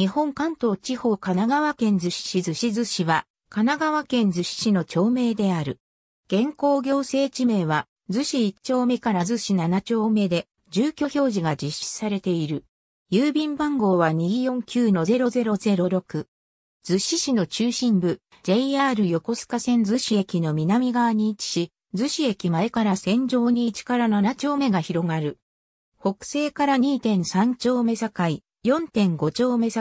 日本関東地方神奈川県逗子市逗子逗子は、神奈川県逗子市の町名である。現行行政地名は、逗子1丁目から逗子7丁目で、住居表示が実施されている。郵便番号は249-0006。逗子市の中心部、JR 横須賀線逗子駅の南側に位置し、逗子駅前から線上に1から7丁目が広がる。北西から2.3丁目境、4.5丁目境、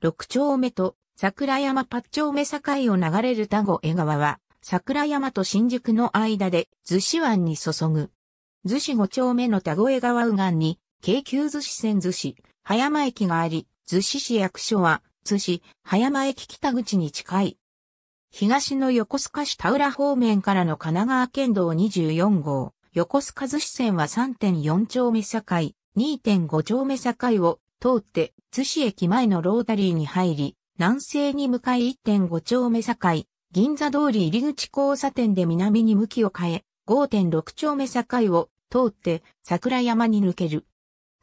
6丁目と桜山8丁目境を流れる田後江川は、桜山と新宿の間で逗子湾に注ぐ。逗子5丁目の田江川右岸に、京急逗子線逗子、葉山駅があり、逗子市役所は、逗子、葉山駅北口に近い。東の横須賀市田浦方面からの神奈川県道24号、横須賀逗子線は3.4丁目境、2.5丁目境を通って、津市駅前のロータリーに入り、南西に向かい1.5丁目境、銀座通り入口交差点で南に向きを変え、5.6丁目境を通って桜山に抜ける。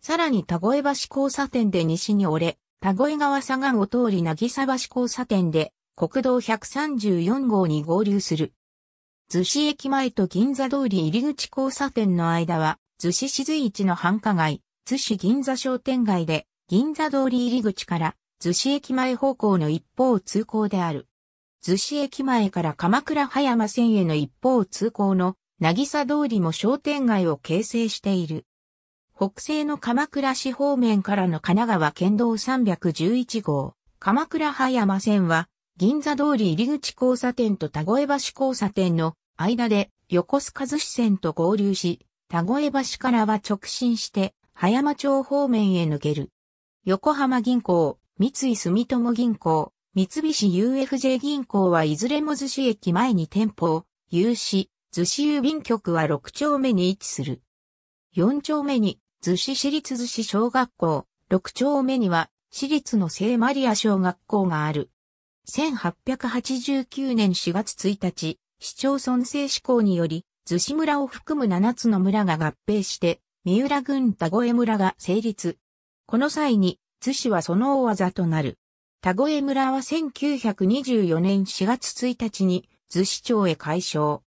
さらに田越橋交差点で西に折れ、田越川左岸を通り渚橋交差点で国道134号に合流する。津市駅前と銀座通り入口交差点の間は、津市静一の繁華街、津市銀座商店街で、銀座通り入り口から逗子駅前方向の一方通行である。逗子駅前から鎌倉葉山線への一方通行の渚通りも商店街を形成している。北西の鎌倉市方面からの神奈川県道311号、鎌倉葉山線は、銀座通り入り口交差点と田越橋交差点の間で横須賀寿司線と合流し、田越橋からは直進して、葉山町方面へ抜ける。横浜銀行、三井住友銀行、三菱 UFJ 銀行はいずれも寿司駅前に店舗を有し、寿司郵便局は6丁目に位置する。4丁目に寿司市立寿司小学校、6丁目には市立の聖マリア小学校がある。1889年4月1日、市町村制施行により、寿司村を含む7つの村が合併して、三浦郡田越村が成立。この際に、津市はその大技となる。田越村は1924年4月1日に津市町へ改称。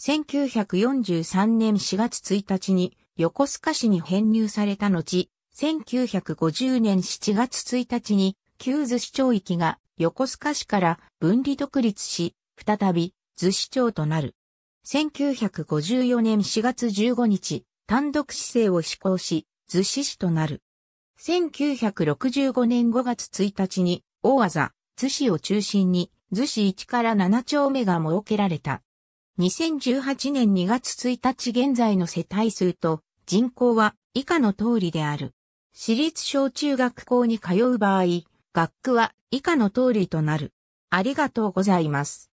1943年4月1日に横須賀市に編入された後、1950年7月1日に旧津市町域が横須賀市から分離独立し、再び津市町となる。1954年4月15日、単独市政を施行し、津市市となる。1965年5月1日に、大技、津市を中心に、津市1から7丁目が設けられた。2018年2月1日現在の世帯数と人口は以下の通りである。私立小中学校に通う場合、学区は以下の通りとなる。ありがとうございます。